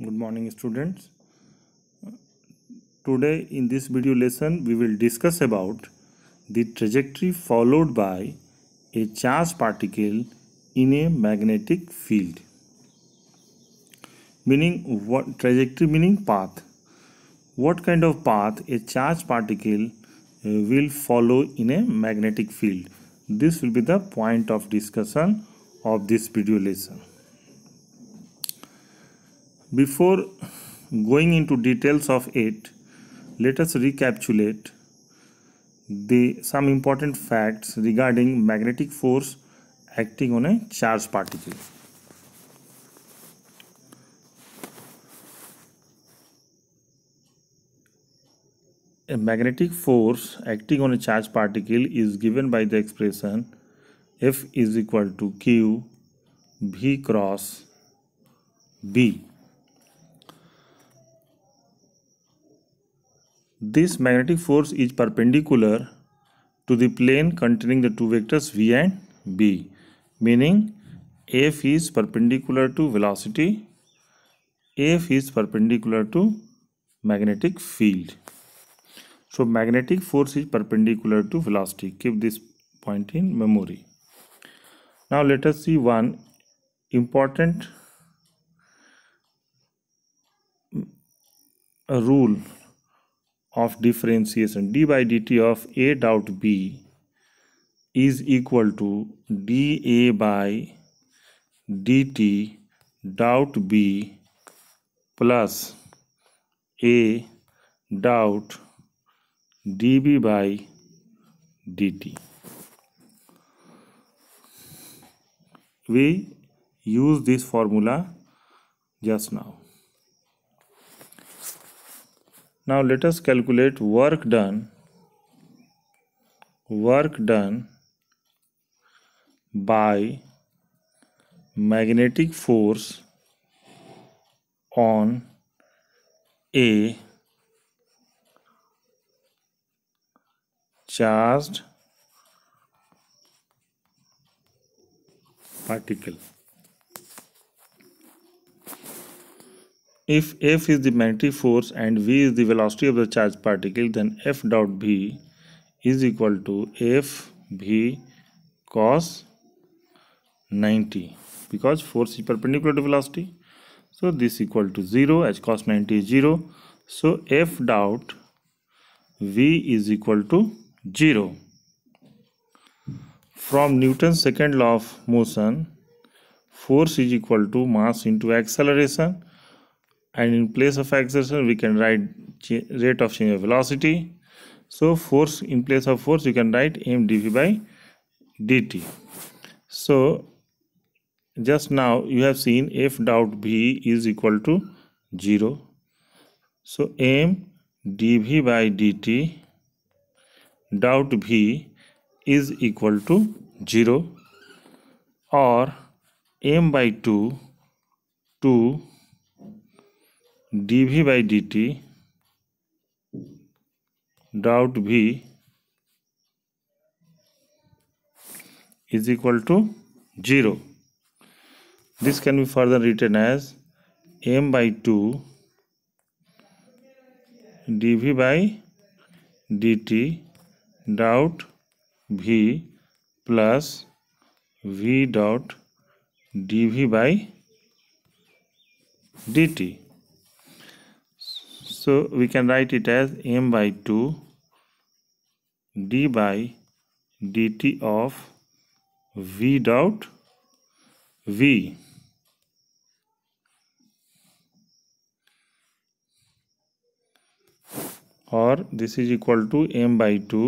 good morning students today in this video lesson we will discuss about the trajectory followed by a charged particle in a magnetic field meaning what trajectory meaning path what kind of path a charged particle uh, will follow in a magnetic field this will be the point of discussion of this video lesson before going into details of it, let us recapitulate the some important facts regarding magnetic force acting on a charged particle. A magnetic force acting on a charged particle is given by the expression F is equal to Q V cross B. This magnetic force is perpendicular to the plane containing the two vectors v and b meaning F is perpendicular to velocity, F is perpendicular to magnetic field. So magnetic force is perpendicular to velocity. Keep this point in memory. Now let us see one important rule of differentiation d by dt of a dot b is equal to dA by dt dot b plus a dot dB by dt. We use this formula just now. Now let us calculate work done work done by magnetic force on a charged particle If F is the magnetic force and V is the velocity of the charged particle, then F dot V is equal to F V cos 90 because force is perpendicular to velocity. So this equal to 0 as cos 90 is 0. So F dot V is equal to 0. From Newton's second law of motion, force is equal to mass into acceleration and in place of acceleration we can write rate of change of velocity so force in place of force you can write m dv by dt so just now you have seen f dot v is equal to 0 so m dv by dt dot v is equal to 0 or m by 2 2 dv by dt dot v is equal to 0 this can be further written as m by 2 dv by dt dot v plus v dot dv by dt so we can write it as m by 2 d by dt of v dot v. or this is equal to m by 2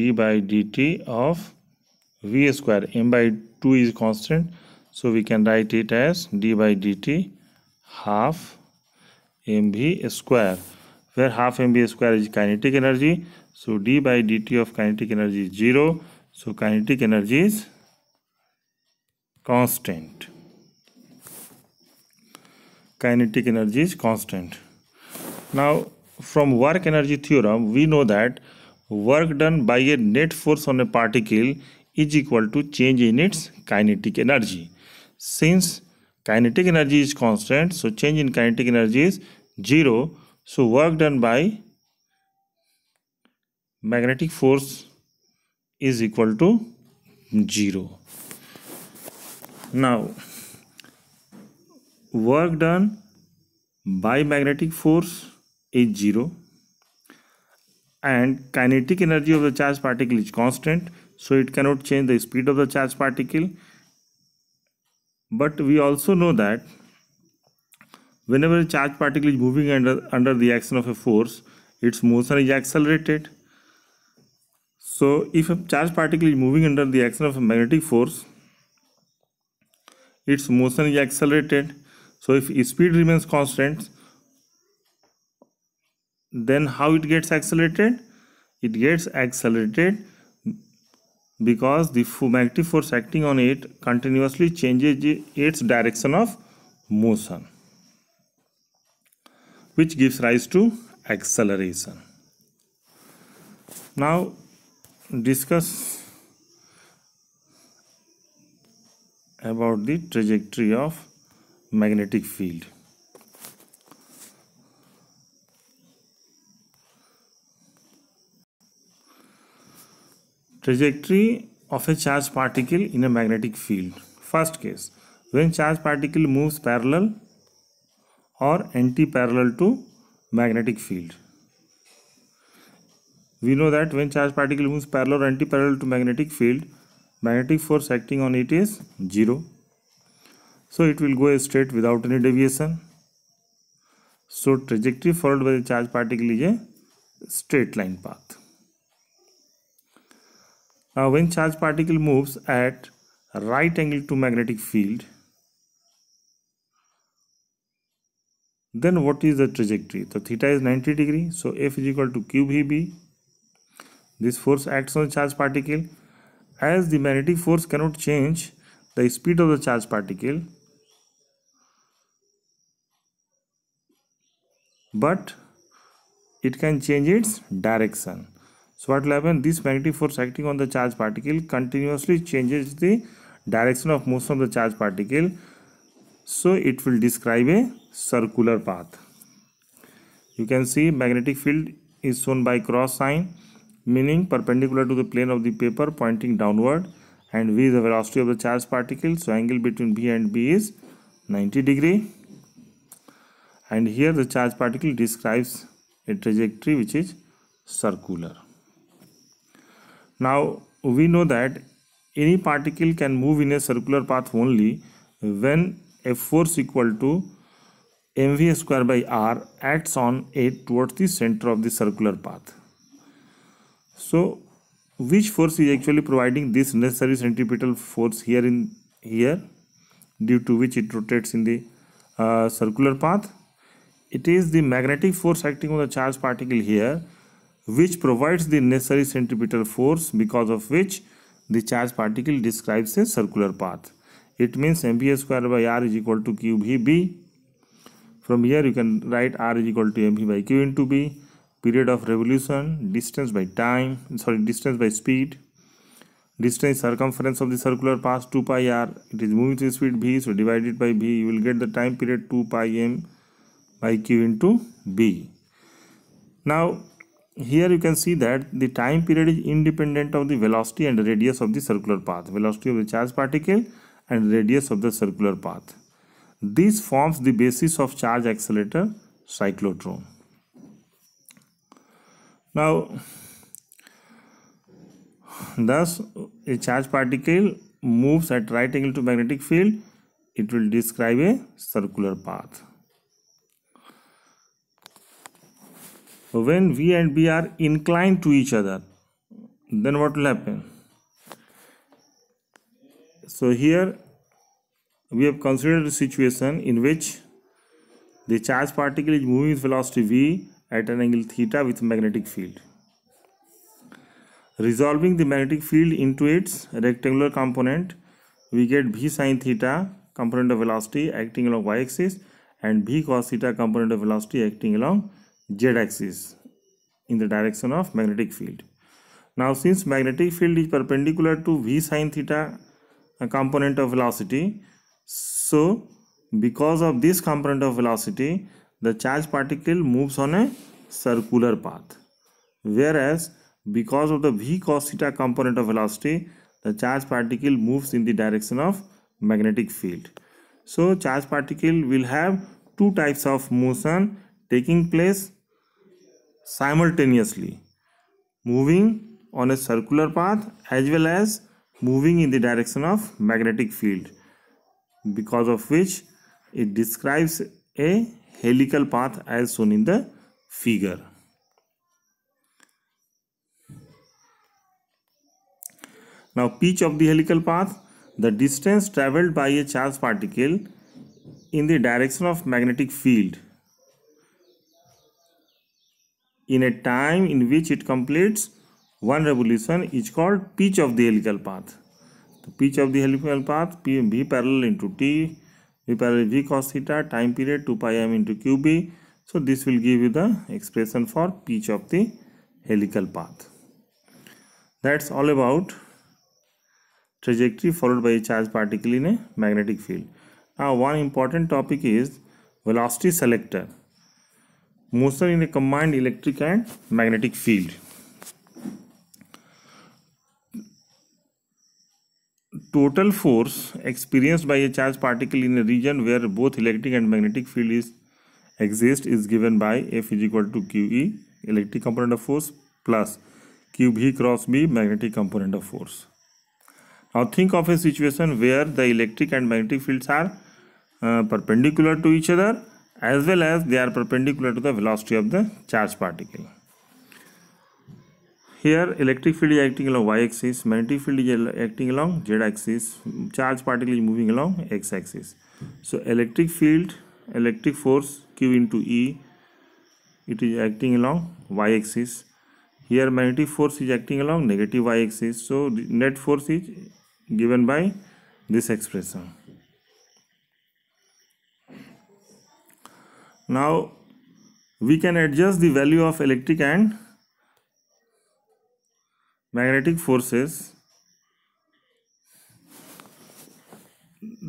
d by dt of v square m by 2 is constant so we can write it as d by dt half mv square where half mv square is kinetic energy so d by dt of kinetic energy is 0 so kinetic energy is constant kinetic energy is constant now from work energy theorem we know that work done by a net force on a particle is equal to change in its kinetic energy since kinetic energy is constant so change in kinetic energy is zero so work done by magnetic force is equal to zero now work done by magnetic force is zero and kinetic energy of the charged particle is constant so it cannot change the speed of the charged particle but we also know that whenever a charged particle is moving under, under the action of a force, its motion is accelerated. So if a charged particle is moving under the action of a magnetic force, its motion is accelerated. So if speed remains constant, then how it gets accelerated? It gets accelerated because the magnetic force acting on it continuously changes its direction of motion which gives rise to acceleration now discuss about the trajectory of magnetic field trajectory of a charged particle in a magnetic field first case when charged particle moves parallel or anti parallel to magnetic field we know that when charged particle moves parallel or anti parallel to magnetic field magnetic force acting on it is zero so it will go straight without any deviation so trajectory followed by the charged particle is a straight line path Now when charged particle moves at right angle to magnetic field then what is the trajectory the theta is 90 degree so f is equal to q this force acts on charged particle as the magnetic force cannot change the speed of the charged particle but it can change its direction so what will happen? This magnetic force acting on the charged particle continuously changes the direction of motion of the charged particle. So it will describe a circular path. You can see magnetic field is shown by cross sign meaning perpendicular to the plane of the paper pointing downward and V is the velocity of the charged particle. So angle between V and B is 90 degree and here the charged particle describes a trajectory which is circular. Now we know that any particle can move in a circular path only when F force equal to mv square by r acts on it towards the center of the circular path. So which force is actually providing this necessary centripetal force here in here due to which it rotates in the uh, circular path? It is the magnetic force acting on the charged particle here which provides the necessary centripetal force because of which the charge particle describes a circular path. It means mv square by r is equal to qvb. From here you can write r is equal to mv by q into b. Period of revolution, distance by time, sorry distance by speed. Distance circumference of the circular path 2 pi r. It is moving with speed v so divided by v you will get the time period 2 pi m by q into b. Now here you can see that the time period is independent of the velocity and radius of the circular path velocity of the charge particle and radius of the circular path this forms the basis of charge accelerator cyclotron now thus a charge particle moves at right angle to magnetic field it will describe a circular path when V and B are inclined to each other then what will happen so here we have considered a situation in which the charge particle is moving with velocity v at an angle theta with magnetic field resolving the magnetic field into its rectangular component we get v sine theta component of velocity acting along y axis and v cos theta component of velocity acting along z-axis in the direction of magnetic field. Now since magnetic field is perpendicular to v sine theta a component of velocity so because of this component of velocity the charged particle moves on a circular path whereas because of the v cos theta component of velocity the charged particle moves in the direction of magnetic field. So charged particle will have two types of motion taking place simultaneously moving on a circular path as well as moving in the direction of magnetic field because of which it describes a helical path as shown in the figure. Now pitch of the helical path, the distance travelled by a charged particle in the direction of magnetic field in a time in which it completes one revolution is called pitch of the helical path. The pitch of the helical path P B parallel into T V parallel V cos theta time period 2 pi m into QB. So this will give you the expression for pitch of the helical path. That's all about trajectory followed by a charged particle in a magnetic field. Now one important topic is velocity selector motion in a combined electric and magnetic field total force experienced by a charged particle in a region where both electric and magnetic field is exist is given by F is equal to QE electric component of force plus QB cross B magnetic component of force. Now think of a situation where the electric and magnetic fields are uh, perpendicular to each other as well as they are perpendicular to the velocity of the charge particle. Here electric field is acting along y-axis, magnetic field is acting along z-axis, charge particle is moving along x-axis. So electric field, electric force Q into E, it is acting along y-axis. Here magnetic force is acting along negative y-axis. So net force is given by this expression. now we can adjust the value of electric and magnetic forces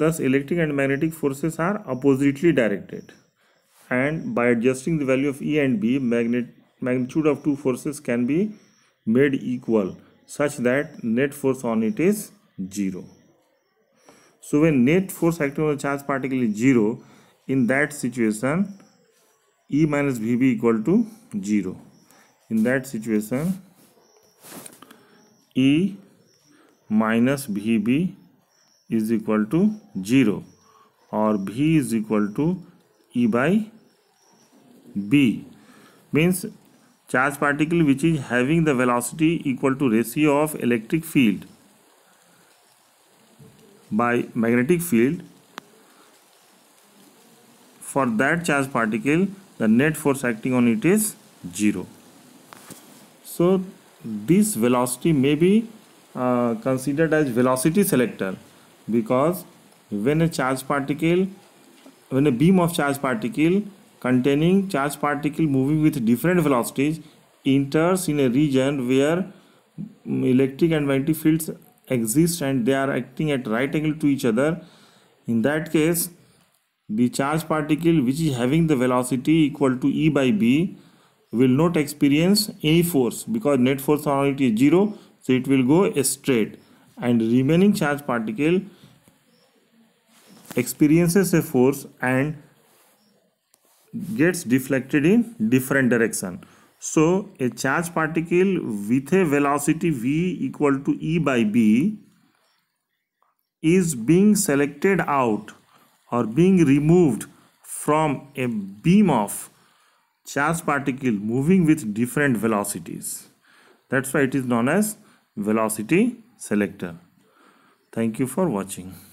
thus electric and magnetic forces are oppositely directed and by adjusting the value of E and B magnet magnitude of two forces can be made equal such that net force on it is 0. So when net force acting on the charge particle is 0 in that situation e minus vb equal to 0 in that situation e minus vb is equal to 0 or v is equal to e by b means charge particle which is having the velocity equal to ratio of electric field by magnetic field for that charge particle the net force acting on it is 0 so this velocity may be uh, considered as velocity selector because when a charge particle when a beam of charge particle containing charge particle moving with different velocities enters in a region where mm, electric and magnetic fields exist and they are acting at right angle to each other in that case the charge particle which is having the velocity equal to E by B will not experience any force because net force on it is zero so it will go straight and remaining charge particle experiences a force and gets deflected in different direction so a charge particle with a velocity v equal to e by b is being selected out or being removed from a beam of charged particle moving with different velocities. That's why it is known as velocity selector. Thank you for watching.